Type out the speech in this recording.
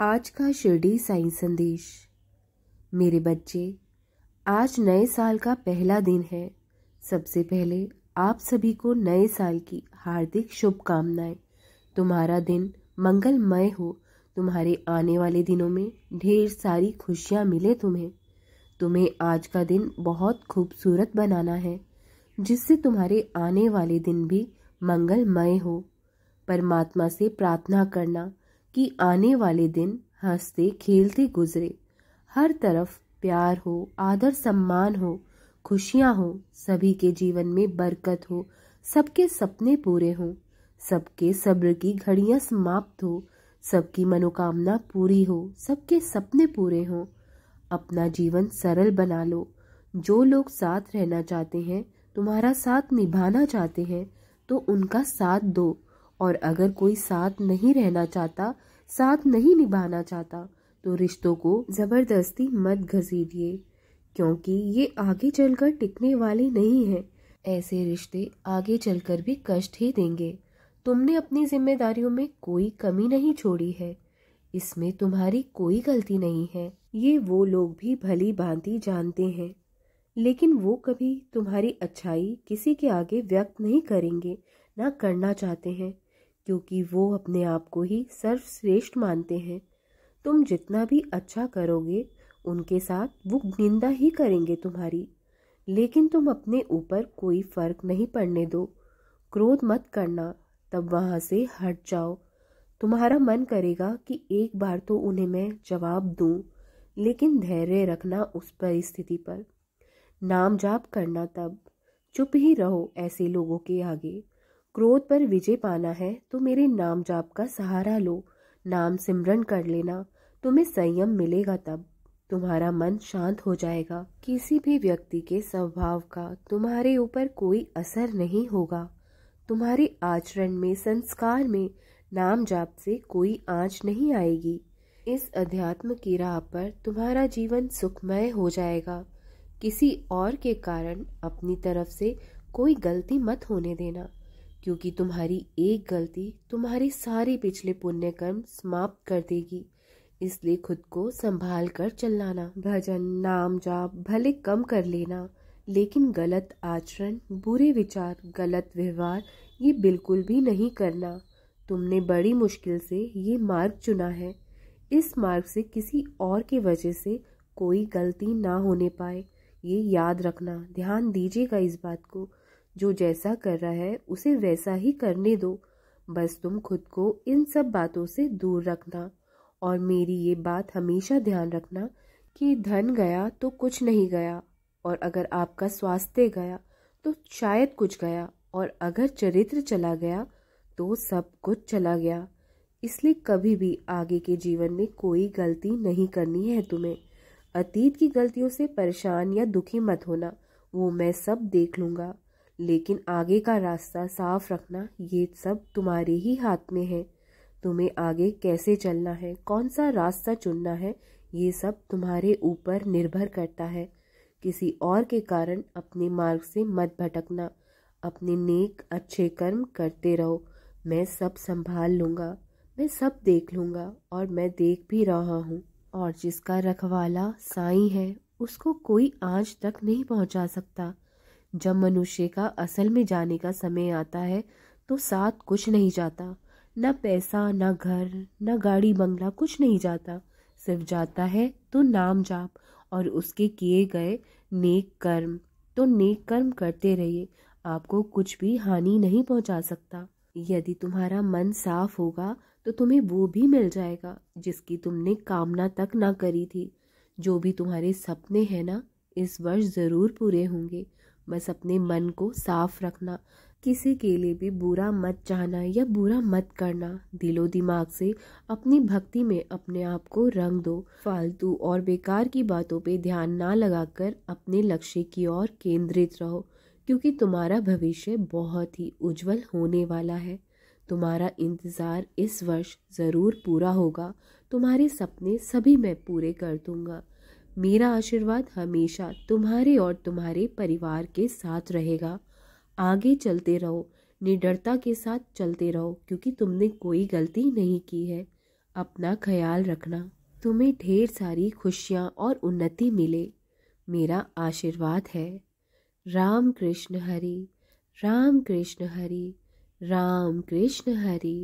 आज का शिरडी साई संदेश मेरे बच्चे आज नए साल का पहला दिन है सबसे पहले आप सभी को नए साल की हार्दिक शुभकामनाएं तुम्हारा दिन मंगलमय हो तुम्हारे आने वाले दिनों में ढेर सारी खुशियां मिले तुम्हें तुम्हें आज का दिन बहुत खूबसूरत बनाना है जिससे तुम्हारे आने वाले दिन भी मंगलमय हो परमात्मा से प्रार्थना करना कि आने वाले दिन हंसते खेलते गुजरे हर तरफ प्यार हो आदर सम्मान हो खुशियां हो सभी के जीवन में बरकत हो सबके सपने पूरे हों सबके सब्र की घड़ियां समाप्त हो सबकी मनोकामना पूरी हो सबके सपने पूरे हों अपना जीवन सरल बना लो जो लोग साथ रहना चाहते हैं तुम्हारा साथ निभाना चाहते हैं तो उनका साथ दो और अगर कोई साथ नहीं रहना चाहता साथ नहीं निभाना चाहता तो रिश्तों को ज़बरदस्ती मत घसीटिए क्योंकि ये आगे चलकर टिकने वाले नहीं हैं ऐसे रिश्ते आगे चलकर भी कष्ट ही देंगे तुमने अपनी जिम्मेदारियों में कोई कमी नहीं छोड़ी है इसमें तुम्हारी कोई गलती नहीं है ये वो लोग भी भली भांति जानते हैं लेकिन वो कभी तुम्हारी अच्छाई किसी के आगे व्यक्त नहीं करेंगे ना करना चाहते हैं क्योंकि वो अपने आप को ही सर्वश्रेष्ठ मानते हैं तुम जितना भी अच्छा करोगे उनके साथ वो निंदा ही करेंगे तुम्हारी लेकिन तुम अपने ऊपर कोई फर्क नहीं पड़ने दो क्रोध मत करना तब वहाँ से हट जाओ तुम्हारा मन करेगा कि एक बार तो उन्हें मैं जवाब दूँ लेकिन धैर्य रखना उस परिस्थिति पर नाम जाप करना तब चुप ही रहो ऐसे लोगों के आगे क्रोध पर विजय पाना है तो मेरे नाम जाप का सहारा लो नाम सिमरन कर लेना तुम्हें संयम मिलेगा तब तुम्हारा मन शांत हो जाएगा किसी भी व्यक्ति के स्वभाव का तुम्हारे ऊपर कोई असर नहीं होगा तुम्हारे आचरण में संस्कार में नाम जाप से कोई आंच नहीं आएगी इस अध्यात्म की राह पर तुम्हारा जीवन सुखमय हो जाएगा किसी और के कारण अपनी तरफ से कोई गलती मत होने देना क्योंकि तुम्हारी एक गलती तुम्हारे सारे पिछले पुण्य कर्म समाप्त कर देगी इसलिए खुद को संभाल कर चलाना भजन नाम जाप भले कम कर लेना लेकिन गलत आचरण बुरे विचार गलत व्यवहार ये बिल्कुल भी नहीं करना तुमने बड़ी मुश्किल से ये मार्ग चुना है इस मार्ग से किसी और की वजह से कोई गलती ना होने पाए ये याद रखना ध्यान दीजिएगा इस बात को जो जैसा कर रहा है उसे वैसा ही करने दो बस तुम खुद को इन सब बातों से दूर रखना और मेरी ये बात हमेशा ध्यान रखना कि धन गया तो कुछ नहीं गया और अगर आपका स्वास्थ्य गया तो शायद कुछ गया और अगर चरित्र चला गया तो सब कुछ चला गया इसलिए कभी भी आगे के जीवन में कोई गलती नहीं करनी है तुम्हें अतीत की गलतियों से परेशान या दुखी मत होना वो मैं सब देख लूँगा लेकिन आगे का रास्ता साफ रखना ये सब तुम्हारे ही हाथ में है तुम्हें आगे कैसे चलना है कौन सा रास्ता चुनना है ये सब तुम्हारे ऊपर निर्भर करता है किसी और के कारण अपने मार्ग से मत भटकना अपने नेक अच्छे कर्म करते रहो मैं सब संभाल लूँगा मैं सब देख लूँगा और मैं देख भी रहा हूँ और जिसका रखवाला साई है उसको कोई आज तक नहीं पहुँचा सकता जब मनुष्य का असल में जाने का समय आता है तो साथ कुछ नहीं जाता न पैसा न घर न गाड़ी बंगला कुछ नहीं जाता सिर्फ जाता है तो नाम जाप और उसके किए गए नेक कर्म तो नेक कर्म करते रहिए आपको कुछ भी हानि नहीं पहुंचा सकता यदि तुम्हारा मन साफ होगा तो तुम्हें वो भी मिल जाएगा जिसकी तुमने कामना तक ना करी थी जो भी तुम्हारे सपने हैं ना इस वर्ष ज़रूर पूरे होंगे बस अपने मन को साफ रखना किसी के लिए भी बुरा मत चाहना या बुरा मत करना दिलो दिमाग से अपनी भक्ति में अपने आप को रंग दो फालतू और बेकार की बातों पे ध्यान ना लगाकर अपने लक्ष्य की ओर केंद्रित रहो क्योंकि तुम्हारा भविष्य बहुत ही उज्जवल होने वाला है तुम्हारा इंतज़ार इस वर्ष ज़रूर पूरा होगा तुम्हारे सपने सभी मैं पूरे कर दूंगा मेरा आशीर्वाद हमेशा तुम्हारे और तुम्हारे परिवार के साथ रहेगा आगे चलते रहो निडरता के साथ चलते रहो क्योंकि तुमने कोई गलती नहीं की है अपना ख्याल रखना तुम्हें ढेर सारी खुशियाँ और उन्नति मिले मेरा आशीर्वाद है राम कृष्ण हरी राम कृष्ण हरी राम कृष्ण हरी